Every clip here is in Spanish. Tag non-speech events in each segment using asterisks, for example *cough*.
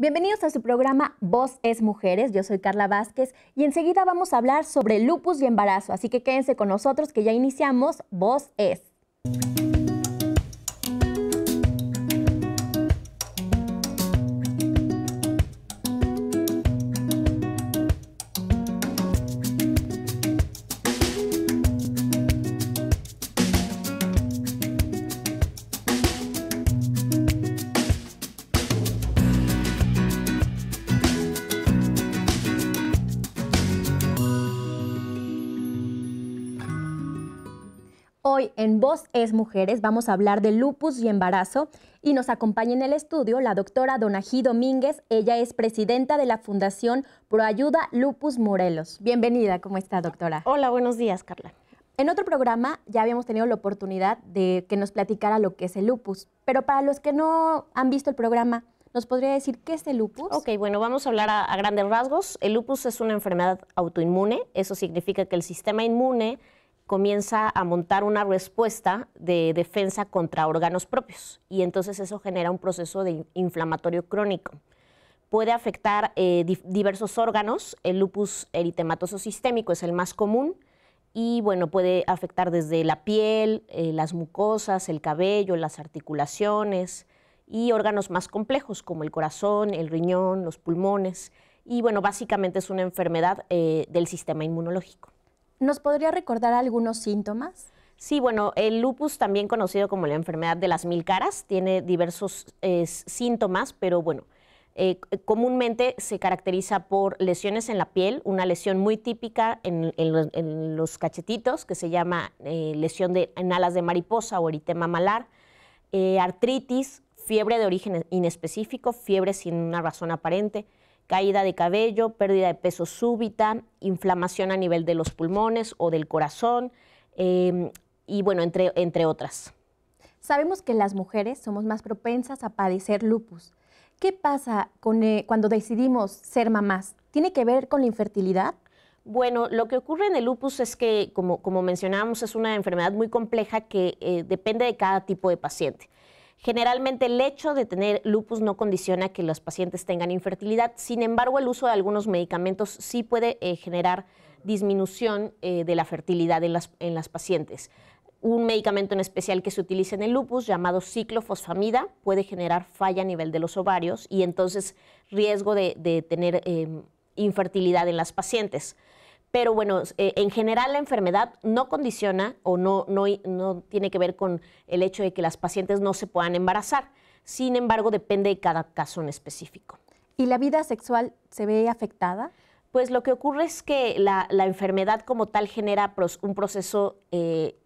Bienvenidos a su programa Voz es Mujeres. Yo soy Carla Vázquez y enseguida vamos a hablar sobre lupus y embarazo. Así que quédense con nosotros que ya iniciamos Voz es. En Voz es Mujeres vamos a hablar de lupus y embarazo y nos acompaña en el estudio la doctora Donají Domínguez. Ella es presidenta de la Fundación Proayuda Lupus Morelos. Bienvenida, ¿cómo está doctora? Hola, buenos días Carla. En otro programa ya habíamos tenido la oportunidad de que nos platicara lo que es el lupus, pero para los que no han visto el programa, ¿Nos podría decir qué es el lupus? Ok, bueno, vamos a hablar a, a, grandes rasgos. El lupus es una enfermedad autoinmune. Eso significa que el sistema inmune comienza a montar una respuesta de defensa contra órganos propios y entonces eso genera un proceso de inflamatorio crónico. Puede afectar eh, diversos órganos, el lupus eritematoso sistémico es el más común y bueno, puede afectar desde la piel, eh, las mucosas, el cabello, las articulaciones y órganos más complejos como el corazón, el riñón, los pulmones y bueno, básicamente es una enfermedad eh, del sistema inmunológico. ¿Nos podría recordar algunos síntomas? Sí, bueno, el lupus, también conocido como la enfermedad de las mil caras, tiene diversos síntomas, pero bueno, eh, comúnmente se caracteriza por lesiones en la piel, una lesión muy típica en, los, cachetitos, que se llama eh, lesión de, en alas de mariposa o eritema malar, eh, artritis, fiebre de origen inespecífico, fiebre sin una razón aparente, caída de cabello, pérdida de peso súbita, inflamación a nivel de los pulmones o del corazón, em, y bueno, entre, otras. Sabemos que las mujeres somos más propensas a padecer lupus. ¿Qué pasa eh, cuando decidimos ser mamás? ¿Tiene que ver con la infertilidad? Bueno, lo que ocurre en el lupus es que, como, como mencionábamos, es una enfermedad muy compleja que eh, depende de cada tipo de paciente. Generalmente el hecho de tener lupus no condiciona que los pacientes tengan infertilidad, sin embargo el uso de algunos medicamentos sí puede eh, generar disminución eh, de la fertilidad en las, pacientes. Un medicamento en especial que se utiliza en el lupus, llamado ciclofosfamida, puede generar falla a nivel de los ovarios y entonces riesgo de, tener em, infertilidad en las pacientes pero bueno, eh, en general la enfermedad no condiciona o no, tiene que ver con el hecho de que las pacientes no se puedan embarazar. Sin embargo, depende de cada caso en específico. ¿Y la vida sexual se ve afectada? Pues lo que ocurre es que la, enfermedad como tal genera un proceso eh,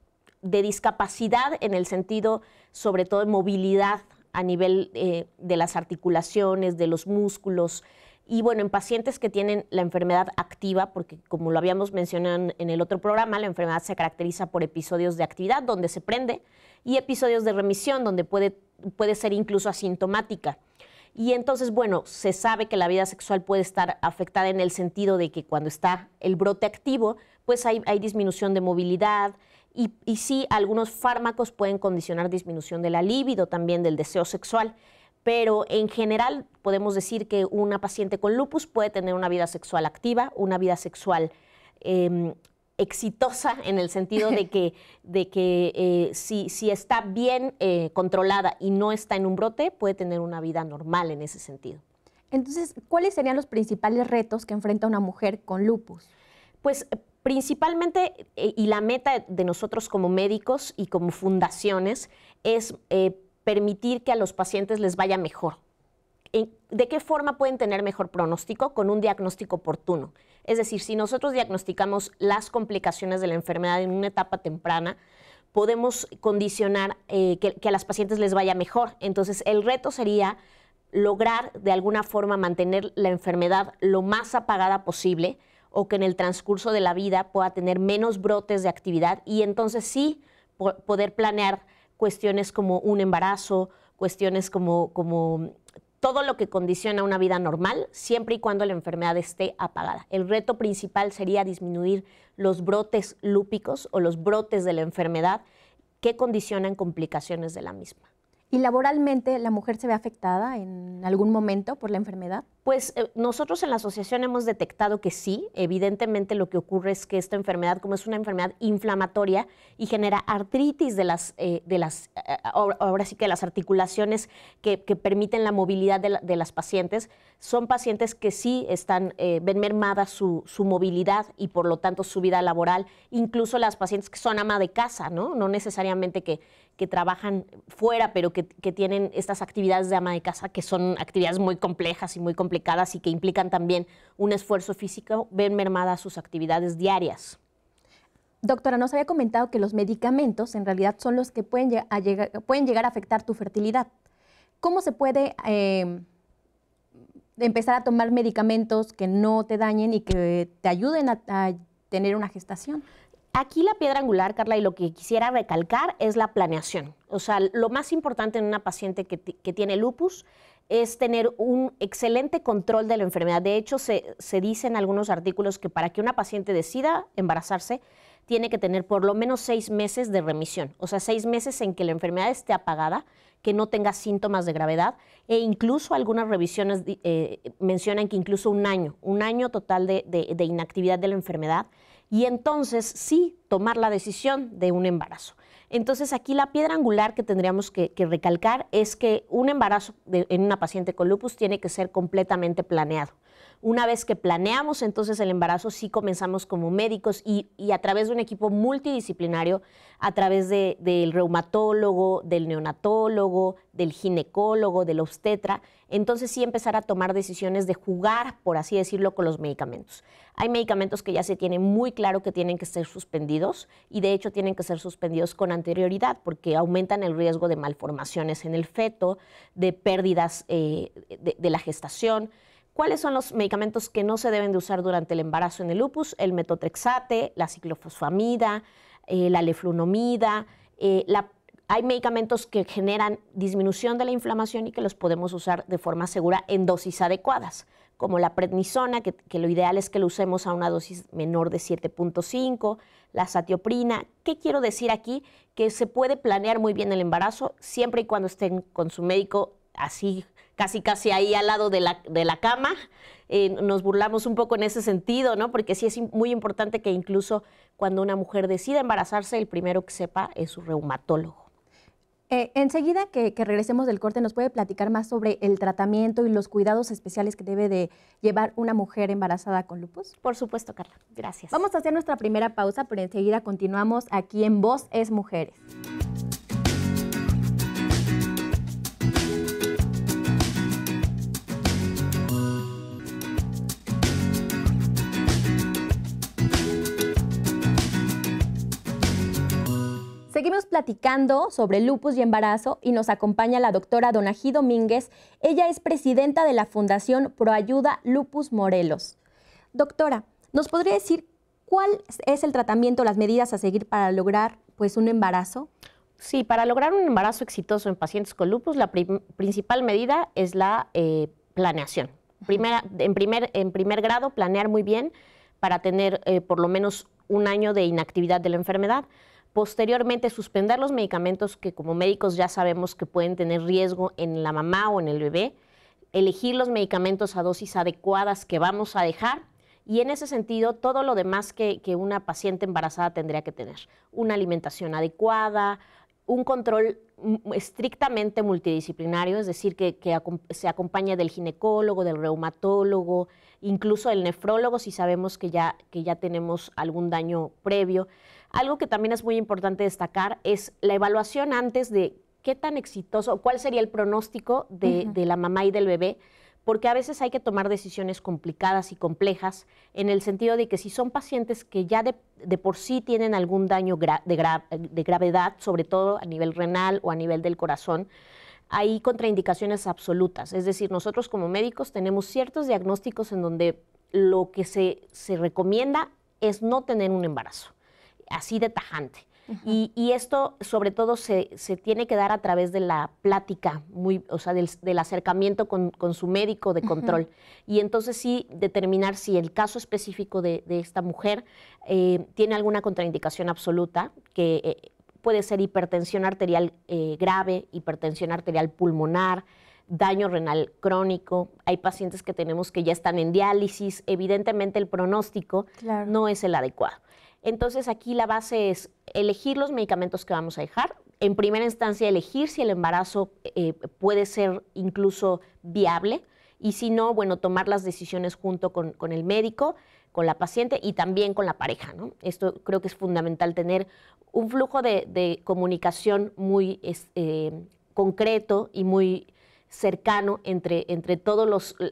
de discapacidad en el sentido, sobre todo, de movilidad a nivel eh, de las articulaciones, de los músculos, y bueno, en pacientes que tienen la enfermedad activa, porque como lo habíamos mencionado en el otro programa, la enfermedad se caracteriza por episodios de actividad donde se prende y episodios de remisión donde puede, ser incluso asintomática. Y entonces, bueno, se sabe que la vida sexual puede estar afectada en el sentido de que cuando está el brote activo, pues hay, disminución de movilidad y, y, sí, algunos fármacos pueden condicionar disminución de la libido, también del deseo sexual pero en general podemos decir que una paciente con lupus puede tener una vida sexual activa, una vida sexual em, exitosa en el sentido de que, *laughs* de que eh, si, está bien eh, controlada y no está en un brote, puede tener una vida normal en ese sentido. Entonces, ¿cuáles serían los principales retos que enfrenta una mujer con lupus? Pues eh, principalmente, y la meta de nosotros como médicos y como fundaciones, es permitir que a los pacientes les vaya mejor. ¿De qué forma pueden tener mejor pronóstico? Con un diagnóstico oportuno. Es decir, si nosotros diagnosticamos las complicaciones de la enfermedad en una etapa temprana, podemos condicionar eh, que, a las pacientes les vaya mejor. Entonces, el reto sería lograr de alguna forma mantener la enfermedad lo más apagada posible o que en el transcurso de la vida pueda tener menos brotes de actividad y entonces sí poder planear cuestiones como un embarazo, cuestiones como, todo lo que condiciona una vida normal, siempre y cuando la enfermedad esté apagada. El reto principal sería disminuir los brotes lúpicos o los brotes de la enfermedad que condicionan complicaciones de la misma. ¿Y laboralmente la mujer se ve afectada en algún momento por la enfermedad? Pues eh, nosotros en la asociación hemos detectado que sí. Evidentemente lo que ocurre es que esta enfermedad, como es una enfermedad inflamatoria y genera artritis de las, eh, de las eh, ahora sí que las articulaciones que, permiten la movilidad de, las pacientes, son pacientes que sí están, ven mermada su, movilidad y por lo tanto su vida laboral, incluso las pacientes que son ama de casa, ¿no? No necesariamente que que trabajan fuera, pero que, tienen estas actividades de ama de casa, que son actividades muy complejas y muy complicadas y que implican también un esfuerzo físico, ven mermadas sus actividades diarias. Doctora, nos había comentado que los medicamentos en realidad son los que pueden, pueden llegar a afectar tu fertilidad. ¿Cómo se puede em, empezar a tomar medicamentos que no te dañen y que te ayuden a tener una gestación? Aquí la piedra angular, Carla, y lo que quisiera recalcar es la planeación. O sea, lo más importante en una paciente que, tiene lupus es tener un excelente control de la enfermedad. De hecho, se, dice en algunos artículos que para que una paciente decida embarazarse, tiene que tener por lo menos seis meses de remisión, o sea, seis meses en que la enfermedad esté apagada, que no tenga síntomas de gravedad e incluso algunas revisiones eh, mencionan que incluso un año, un año total de, inactividad de la enfermedad y entonces sí tomar la decisión de un embarazo. Entonces aquí la piedra angular que tendríamos que, recalcar es que un embarazo en una paciente con lupus tiene que ser completamente planeado. Una vez que planeamos entonces el embarazo, sí comenzamos como médicos y, a través de un equipo multidisciplinario, a través del reumatólogo, del neonatólogo, del ginecólogo, del obstetra, entonces sí empezar a tomar decisiones de jugar, por así decirlo, con los medicamentos. Hay medicamentos que ya se tiene muy claro que tienen que ser suspendidos y de hecho tienen que ser suspendidos con anterioridad porque aumentan el riesgo de malformaciones en el feto, de pérdidas eh, de la gestación. ¿Cuáles son los medicamentos que no se deben de usar durante el embarazo en el lupus? El metotrexate, la ciclofosfamida, eh, la leflunomida. Eh, hay medicamentos que generan disminución de la inflamación y que los podemos usar de forma segura en dosis adecuadas, como la prednisona, que, que lo ideal es que lo usemos a una dosis menor de 7.5, la satioprina. ¿Qué quiero decir aquí? Que se puede planear muy bien el embarazo siempre y cuando estén con su médico así casi casi ahí al lado de la, cama. Eh, nos burlamos un poco en ese sentido, ¿no? Porque sí es muy importante que incluso cuando una mujer decida embarazarse, el primero que sepa es su reumatólogo. Eh, enseguida que, que, regresemos del corte, nos puede platicar más sobre el tratamiento y los cuidados especiales que debe de llevar una mujer embarazada con lupus. Por supuesto, Carla. Gracias. Vamos a hacer nuestra primera pausa, pero enseguida continuamos aquí en Voz es Mujeres. platicando sobre lupus y embarazo y nos acompaña la doctora Donají Domínguez. Ella es presidenta de la Fundación Proayuda Lupus Morelos. Doctora, ¿nos podría decir cuál es el tratamiento, las medidas a seguir para lograr pues, un embarazo? Sí, para lograr un embarazo exitoso en pacientes con lupus, la principal medida es la eh, planeación. en, primer, grado, planear muy bien para tener eh, por lo menos un año de inactividad de la enfermedad posteriormente suspender los medicamentos que como médicos ya sabemos que pueden tener riesgo en la mamá o en el bebé, elegir los medicamentos a dosis adecuadas que vamos a dejar y en ese sentido todo lo demás que, una paciente embarazada tendría que tener, una alimentación adecuada, un control estrictamente multidisciplinario, es decir, que, se acompaña del ginecólogo, del reumatólogo, incluso del nefrólogo si sabemos que que ya tenemos algún daño previo. Algo que también es muy importante destacar es la evaluación antes de qué tan exitoso, cuál sería el pronóstico de, la mamá y del bebé, porque a veces hay que tomar decisiones complicadas y complejas en el sentido de que si son pacientes que ya de, por sí tienen algún daño de, gravedad, sobre todo a nivel renal o a nivel del corazón, hay contraindicaciones absolutas. Es decir, nosotros como médicos tenemos ciertos diagnósticos en donde lo que se recomienda es no tener un embarazo así de tajante. y, esto sobre todo se, tiene que dar a través de la plática, muy, o sea, del, acercamiento con, su médico de control. Y entonces sí determinar si el caso específico de, esta mujer eh, tiene alguna contraindicación absoluta, que eh, puede ser hipertensión arterial eh, grave, hipertensión arterial pulmonar, daño renal crónico, hay pacientes que tenemos que ya están en diálisis, evidentemente el pronóstico no es el adecuado. Entonces aquí la base es elegir los medicamentos que vamos a dejar. En primera instancia, elegir si el embarazo eh, puede ser incluso viable y si no, bueno, tomar las decisiones junto con, el médico, con la paciente y también con la pareja. Esto creo que es fundamental tener un flujo de, comunicación muy eh, concreto y muy cercano entre, entre todos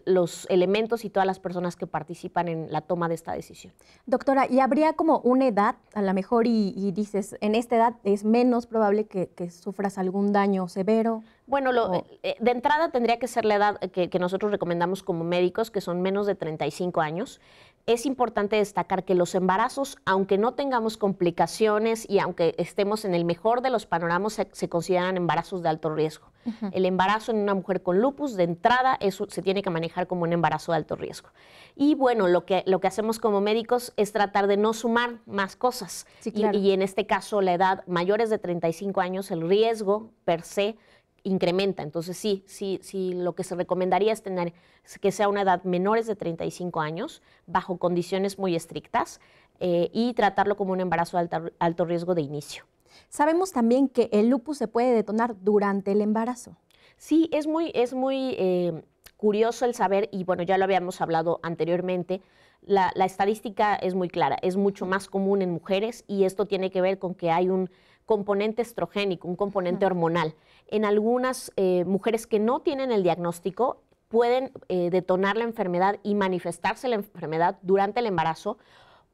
los, elementos y todas las personas que participan en la toma de esta decisión. Doctora, ¿y habría como una edad, a lo mejor, y, dices, en esta edad es menos probable que, sufras algún daño severo? Bueno, lo, eh, eh, de entrada tendría que ser la edad que, que nosotros recomendamos como médicos, que son menos de 35 años es importante destacar que los embarazos, aunque no tengamos complicaciones y aunque estemos en el mejor de los panoramas, se, consideran embarazos de alto riesgo. El embarazo en una mujer con lupus de entrada se tiene que manejar como un embarazo de alto riesgo. Y bueno, lo que, lo que hacemos como médicos es tratar de no sumar más cosas. y, en este caso, la edad mayores de 35 años, el riesgo per se incrementa. Entonces sí, sí, sí, lo que se recomendaría es tener que sea una edad menores de 35 años, bajo condiciones muy estrictas, eh, y tratarlo como un embarazo de alto, riesgo de inicio. Sabemos también que el lupus se puede detonar durante el embarazo. Sí, es muy, es muy eh, curioso el saber, y bueno, ya lo habíamos hablado anteriormente, la estadística es muy clara, es mucho más común en mujeres y esto tiene que ver con que hay un componente estrogénico, un componente hormonal. En algunas eh, mujeres que no tienen el diagnóstico, pueden eh, detonar la enfermedad y manifestarse la enfermedad durante el embarazo,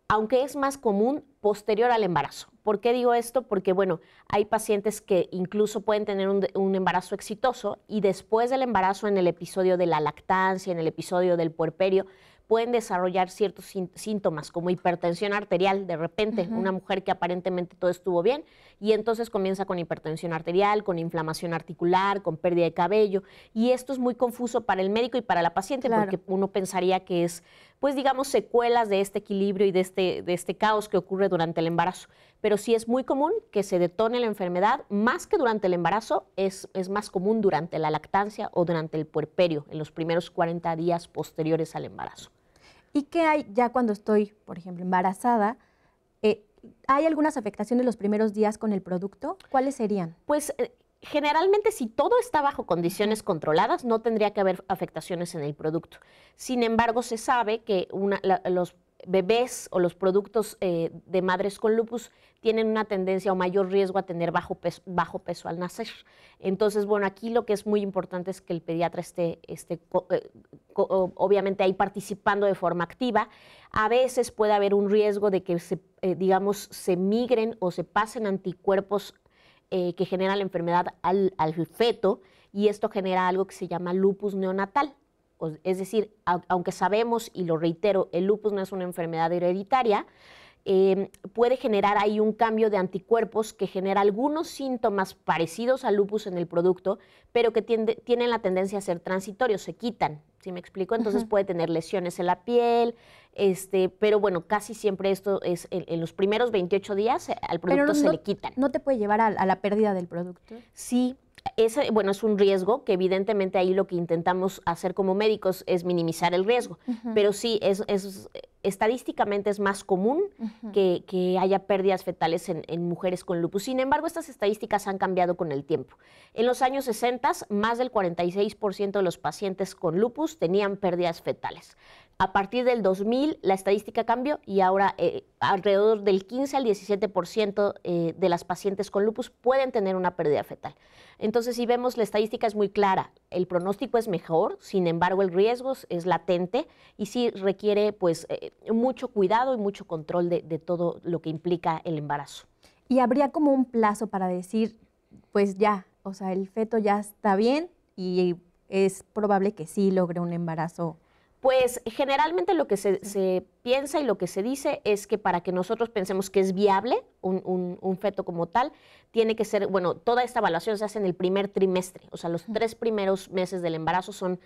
aunque es más común posterior al embarazo. ¿Por qué digo esto? Porque, bueno, hay pacientes que incluso pueden tener un, embarazo exitoso y después del embarazo, en el episodio de la lactancia, en el episodio del puerperio, pueden desarrollar ciertos síntomas como hipertensión arterial de repente, una mujer que aparentemente todo estuvo bien y entonces comienza con hipertensión arterial, con inflamación articular, con pérdida de cabello y esto es muy confuso para el médico y para la paciente porque uno pensaría que es pues digamos secuelas de este equilibrio y de este, de este caos que ocurre durante el embarazo. Pero sí es muy común que se detone la enfermedad, más que durante el embarazo, es, es más común durante la lactancia o durante el puerperio, en los primeros 40 días posteriores al embarazo. ¿Y qué hay ya cuando estoy, por ejemplo, embarazada? Eh, ¿Hay algunas afectaciones los primeros días con el producto? ¿Cuáles serían? Pues eh, generalmente si todo está bajo condiciones controladas, no tendría que haber afectaciones en el producto. Sin embargo, se sabe que una, los bebés o los productos eh, de madres con lupus tienen una tendencia o mayor riesgo a tener bajo peso, al nacer. Entonces, bueno, aquí lo que es muy importante es que el pediatra esté, eh, obviamente ahí participando de forma activa. A veces puede haber un riesgo de que, se, eh, digamos, se migren o se pasen anticuerpos que generan la enfermedad al feto y esto genera algo que se llama lupus neonatal es decir, aunque sabemos, y lo reitero, el lupus no es una enfermedad hereditaria, em, puede generar ahí un cambio de anticuerpos que genera algunos síntomas parecidos al lupus en el producto, pero que tienen la tendencia a ser transitorios, se quitan, ¿sí me explico? Entonces puede tener lesiones en la piel, este, pero bueno, casi siempre esto es en, los primeros 28 días eh, al producto se le quitan. ¿No te puede llevar a, a la pérdida del producto? Sí, bueno, es un riesgo que evidentemente ahí lo que intentamos hacer como médicos es minimizar el riesgo, pero sí, es, estadísticamente es más común que, haya pérdidas fetales en, en, mujeres con lupus. Sin embargo, estas estadísticas han cambiado con el tiempo. En los años 60, más del 46% de los pacientes con lupus tenían pérdidas fetales. A partir del 2000 la estadística cambió y ahora eh, alrededor del 15 al 17% eh, de las pacientes con lupus pueden tener una pérdida fetal. Entonces, si vemos, la estadística es muy clara, el pronóstico es mejor, sin embargo, el riesgo es latente y sí requiere pues, eh, mucho cuidado y mucho control de, de todo lo que implica el embarazo. ¿Y habría como un plazo para decir, pues ya, o sea, el feto ya está bien y es probable que sí logre un embarazo? pues generalmente lo que se, piensa y lo que se dice es que para que nosotros pensemos que es viable un, un, feto como tal, tiene que ser, bueno, toda esta evaluación se hace en el primer trimestre, o sea, los tres primeros meses del embarazo son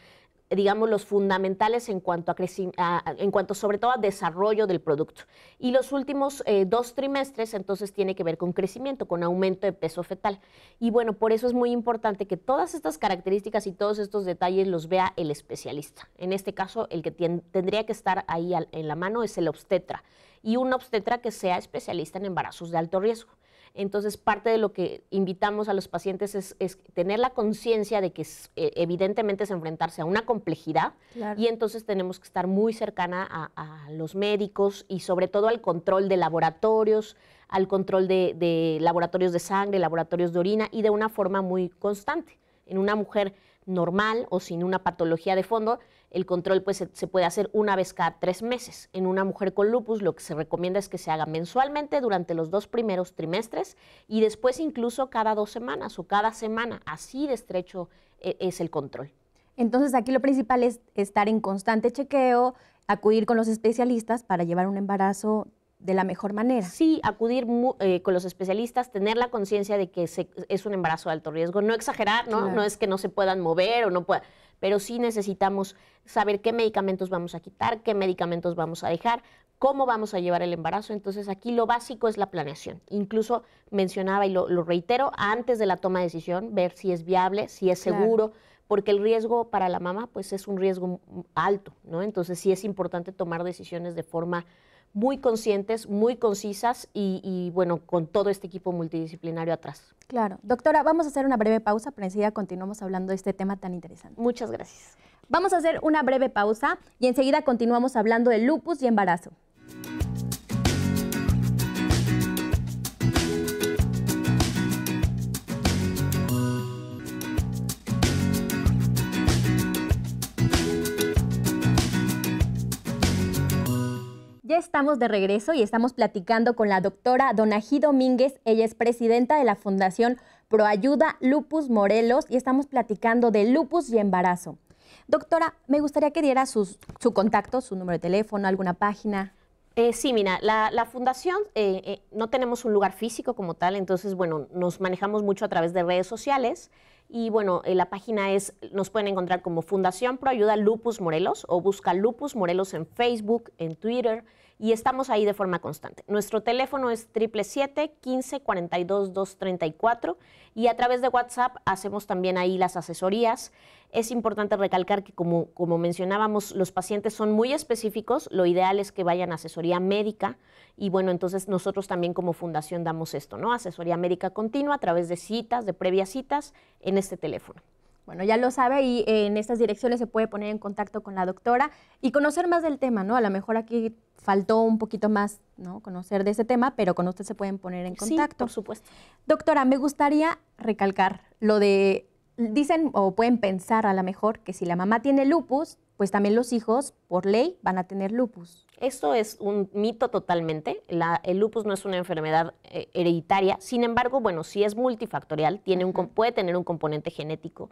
digamos, los fundamentales en cuanto, a crecimiento, en cuanto sobre todo a desarrollo del producto. Y los últimos eh, dos trimestres, entonces, tiene que ver con crecimiento, con aumento de peso fetal. Y bueno, por eso es muy importante que todas estas características y todos estos detalles los vea el especialista. En este caso, el que tendría que estar ahí en la mano es el obstetra y un obstetra que sea especialista en embarazos de alto riesgo. Entonces, parte de lo que invitamos a los pacientes es, tener la conciencia de que eh, evidentemente es enfrentarse a una complejidad y entonces tenemos que estar muy cercana a, los médicos y sobre todo al control de laboratorios, al control de laboratorios de sangre, laboratorios de orina y de una forma muy constante. En una mujer normal o sin una patología de fondo, el control pues, se, puede hacer una vez cada tres meses. En una mujer con lupus lo que se recomienda es que se haga mensualmente durante los dos primeros trimestres y después incluso cada dos semanas o cada semana. Así de estrecho e, es el control. Entonces aquí lo principal es estar en constante chequeo, acudir con los especialistas para llevar un embarazo de la mejor manera. Sí, acudir eh, con los especialistas, tener la conciencia de que es un embarazo de alto riesgo, no exagerar, ¿no? No es que no se puedan mover o no pueda, pero sí necesitamos saber qué medicamentos vamos a quitar, qué medicamentos vamos a dejar, cómo vamos a llevar el embarazo. Entonces aquí lo básico es la planeación. Incluso mencionaba y lo, reitero, antes de la toma de decisión, ver si es viable, si es seguro. porque el riesgo para la mamá pues es un riesgo alto, ¿no? Entonces sí es importante tomar decisiones de forma muy conscientes, muy concisas y, bueno, con todo este equipo multidisciplinario atrás. Claro. Doctora, vamos a hacer una breve pausa, pero enseguida continuamos hablando de este tema tan interesante. Muchas gracias. Vamos a hacer una breve pausa y enseguida continuamos hablando de lupus y embarazo. estamos de regreso y estamos platicando con la doctora Donají Domínguez. Ella es presidenta de la Fundación Proayuda Lupus Morelos y estamos platicando de lupus y embarazo. Doctora, me gustaría que diera su contacto, su número de teléfono, alguna página. Eh, sí, mira, la, fundación eh, eh, no tenemos un lugar físico como tal, entonces, bueno, nos manejamos mucho a través de redes sociales y, bueno, la página es, nos pueden encontrar como Fundación Proayuda Lupus Morelos o busca Lupus Morelos en Facebook, en Twitter, y estamos ahí de forma constante. Nuestro teléfono es 777-1542-234 y a través de WhatsApp hacemos también ahí las asesorías. Es importante recalcar que como, como mencionábamos, los pacientes son muy específicos, lo ideal es que vayan a asesoría médica y bueno, entonces nosotros también como fundación damos esto, ¿no? Asesoría médica continua a través de citas, de previas citas en este teléfono. Bueno, ya lo sabe y eh, en estas direcciones se puede poner en contacto con la doctora y conocer más del tema, ¿no? A lo mejor aquí faltó un poquito más, ¿no? Conocer de ese tema, pero con usted se pueden poner en contacto. Sí, por supuesto. Doctora, me gustaría recalcar lo de, dicen o pueden pensar a lo mejor que si la mamá tiene lupus, pues también los hijos, por ley, van a tener lupus. Esto es un mito totalmente. el lupus no es una enfermedad eh, hereditaria. Sin embargo, bueno, sí es multifactorial, tiene un, puede tener un componente genético,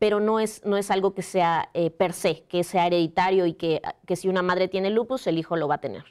pero no es, no es algo que sea eh, per se, que sea hereditario y que si una madre tiene lupus, el hijo lo va a tener.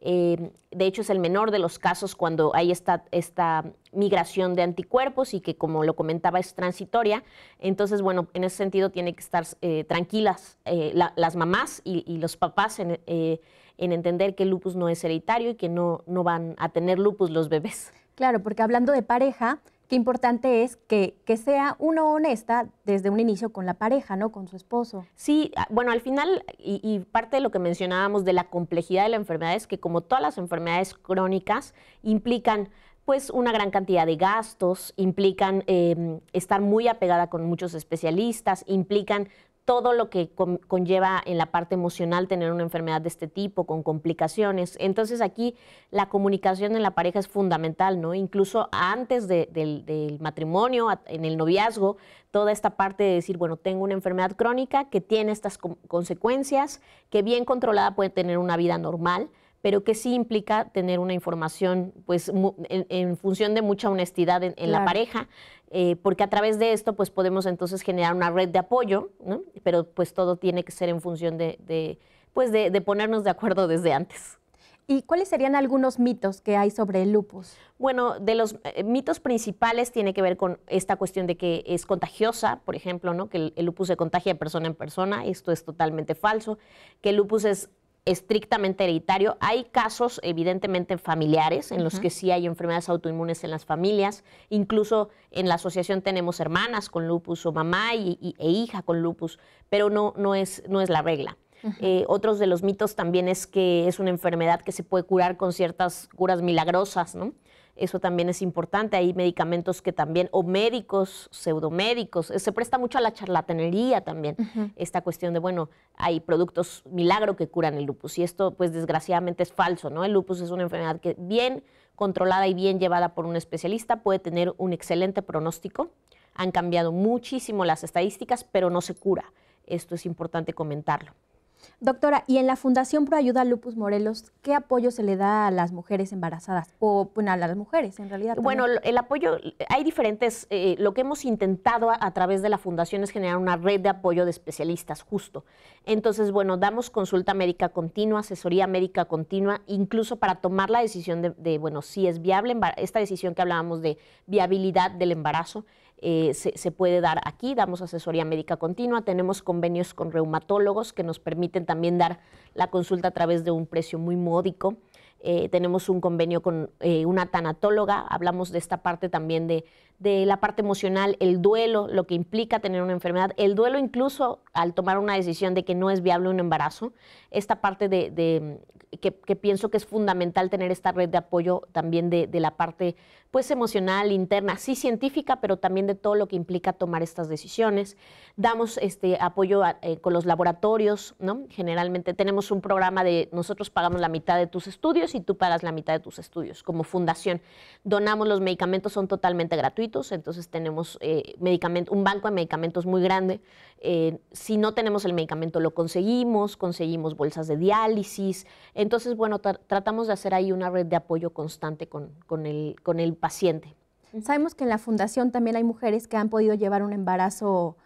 Em, de hecho, es el menor de los casos cuando hay esta, esta migración de anticuerpos y que, como lo comentaba, es transitoria. Entonces, bueno, en ese sentido tiene que estar eh, tranquilas eh, las mamás y, los papás eh, en, entender que el lupus no es hereditario y que no, no van a tener lupus los bebés. Claro, porque hablando de pareja, qué importante es que, que, sea uno honesta desde un inicio con la pareja, ¿no? Con su esposo. Sí, ah, bueno, al final, y, parte de lo que mencionábamos de la complejidad de la enfermedad es que como todas las enfermedades crónicas implican pues una gran cantidad de gastos, implican em, estar muy apegada con muchos especialistas, implican todo lo que conlleva en la parte emocional tener una enfermedad de este tipo, con complicaciones. Entonces aquí la comunicación en la pareja es fundamental, ¿no? Incluso antes del, del matrimonio, en el noviazgo, toda esta parte de decir, bueno, tengo una enfermedad crónica que tiene estas consecuencias, que bien controlada puede tener una vida normal pero que sí implica tener una información pues en, función de mucha honestidad en, la pareja, eh, porque a través de esto pues podemos entonces generar una red de apoyo, pero pues todo tiene que ser en función de, pues de, ponernos de acuerdo desde antes. ¿Y cuáles serían algunos mitos que hay sobre el lupus? Bueno, de los eh, mitos principales tiene que ver con esta cuestión de que es contagiosa, por ejemplo, ¿no? que el, lupus se contagia de persona en persona, esto es totalmente falso, que el lupus es estrictamente hereditario. Hay casos, evidentemente, familiares en los que sí hay enfermedades autoinmunes en las familias. Incluso en la asociación tenemos hermanas con lupus o mamá e hija con lupus, pero no, no, es, no es la regla. Eh, otros de los mitos también es que es una enfermedad que se puede curar con ciertas curas milagrosas, ¿no? Eso también es importante. Hay medicamentos que también, o médicos, pseudomédicos, eh, se presta mucho a la charlatanería también. Esta cuestión de, bueno, hay productos milagro que curan el lupus. Y esto, pues desgraciadamente es falso, ¿no? El lupus es una enfermedad que bien controlada y bien llevada por un especialista puede tener un excelente pronóstico. Han cambiado muchísimo las estadísticas, pero no se cura. Esto es importante comentarlo. Doctora, y en la Fundación Pro Ayuda Lupus Morelos, ¿qué apoyo se le da a las mujeres embarazadas? O a las mujeres en realidad. Bueno, el apoyo, hay diferentes, eh, lo que hemos intentado a, través de la Fundación es generar una red de apoyo de especialistas, justo. Entonces, bueno, damos consulta médica continua, asesoría médica continua, incluso para tomar la decisión de, de bueno, si es viable esta decisión que hablábamos de viabilidad del embarazo. Eh, se, puede dar aquí. Damos asesoría médica continua, tenemos convenios con reumatólogos que nos permiten también dar la consulta a través de un precio muy módico. Eh, tenemos un convenio con eh, una tanatóloga, hablamos de esta parte también de de la parte emocional, el duelo, lo que implica tener una enfermedad, el duelo incluso al tomar una decisión de que no es viable un embarazo, esta parte de, que, pienso que es fundamental tener esta red de apoyo también de, la parte pues emocional, interna, sí científica, pero también de todo lo que implica tomar estas decisiones. Damos este apoyo eh, con los laboratorios, ¿no? Generalmente tenemos un programa de nosotros pagamos la mitad de tus estudios y tú pagas la mitad de tus estudios como fundación. Donamos los medicamentos, son totalmente gratuitos entonces tenemos eh, un banco de medicamentos muy grande. Eh, si no tenemos el medicamento, lo conseguimos, conseguimos bolsas de diálisis. Entonces, bueno, tratamos de hacer ahí una red de apoyo constante con, el, con el paciente. Sabemos que en la fundación también hay mujeres que han podido llevar un embarazo,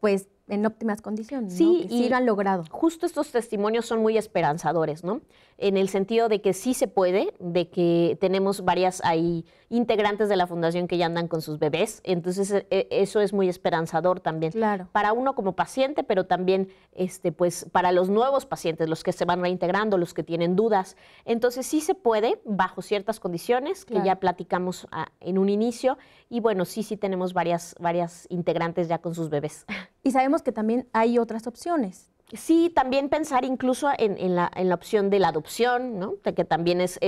pues en óptimas condiciones. Sí, ¿no? sí y han logrado. Justo estos testimonios son muy esperanzadores, ¿no? En el sentido de que sí se puede, de que tenemos varias ahí integrantes de la fundación que ya andan con sus bebés, entonces eh, eh, eso es muy esperanzador también. Claro. Para uno como paciente, pero también este pues para los nuevos pacientes, los que se van reintegrando, los que tienen dudas. Entonces sí se puede bajo ciertas condiciones que ya platicamos ah, en un inicio y bueno, sí sí tenemos varias varias integrantes ya con sus bebés. *laughs* Y sabemos que también hay otras opciones. Sí, también pensar incluso en, la, opción de la adopción, ¿no? que también es,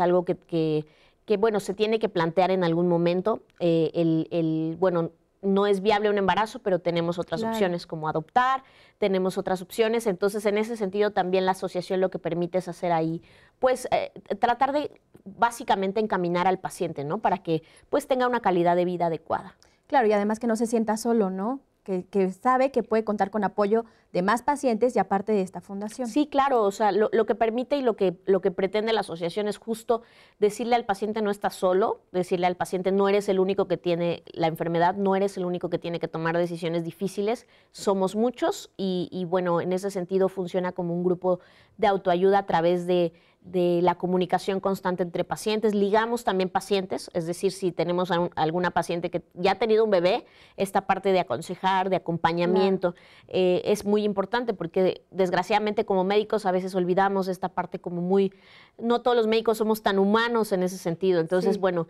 algo que, bueno, se tiene que plantear en algún momento. Eh, el, bueno, no es viable un embarazo, pero tenemos otras opciones como adoptar, tenemos otras opciones. Entonces, en ese sentido, también la asociación lo que permite es hacer ahí, pues, eh, tratar de básicamente encaminar al paciente, ¿no? Para que, pues, tenga una calidad de vida adecuada. Claro, y además que no se sienta solo, ¿no? que, sabe que puede contar con apoyo de más pacientes y aparte de esta fundación. Sí, claro, o sea, lo, que permite y lo que, lo que pretende la asociación es justo decirle al paciente no estás solo, decirle al paciente no eres el único que tiene la enfermedad, no eres el único que tiene que tomar decisiones difíciles, somos muchos y bueno, en ese sentido funciona como un grupo de autoayuda a través de de la comunicación constante entre pacientes, ligamos también pacientes, es decir, si tenemos alguna paciente que ya ha tenido un bebé, esta parte de aconsejar, de acompañamiento, eh, es muy importante porque desgraciadamente como médicos a veces olvidamos esta parte como muy, no todos los médicos somos tan humanos en ese sentido, entonces bueno,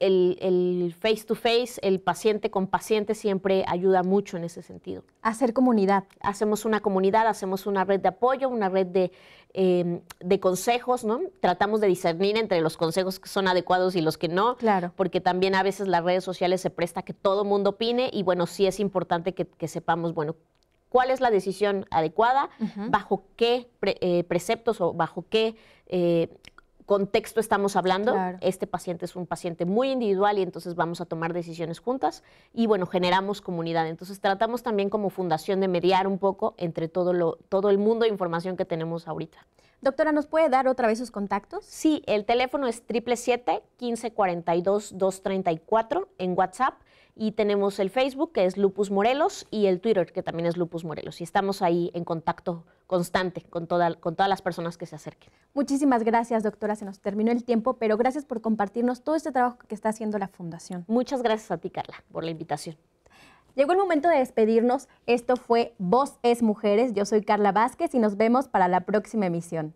el, el face to face, el paciente con paciente siempre ayuda mucho en ese sentido. Hacer comunidad. Hacemos una comunidad, hacemos una red de apoyo, una red de, em, de consejos, Tratamos de discernir entre los consejos que son adecuados y los que no. Porque también a veces las redes sociales se presta que todo el mundo opine y bueno, sí es importante que, sepamos, bueno, cuál es la decisión adecuada, bajo qué eh, preceptos o bajo qué eh, contexto estamos hablando. Este paciente es un paciente muy individual y entonces vamos a tomar decisiones juntas y bueno, generamos comunidad. Entonces tratamos también como fundación de mediar un poco entre todo, todo el mundo de información que tenemos ahorita. Doctora, ¿nos puede dar otra vez sus contactos? Sí, el teléfono es 777-1542-234 en WhatsApp y tenemos el Facebook que es Lupus Morelos y el Twitter que también es Lupus Morelos y estamos ahí en contacto constante con, con todas las personas que se acerquen. Muchísimas gracias doctora, se nos terminó el tiempo, pero gracias por compartirnos todo este trabajo que está haciendo la Fundación. Muchas gracias a ti Carla por la invitación. Llegó el momento de despedirnos. Esto fue Voz es Mujeres. Yo soy Carla Vázquez y nos vemos para la próxima emisión.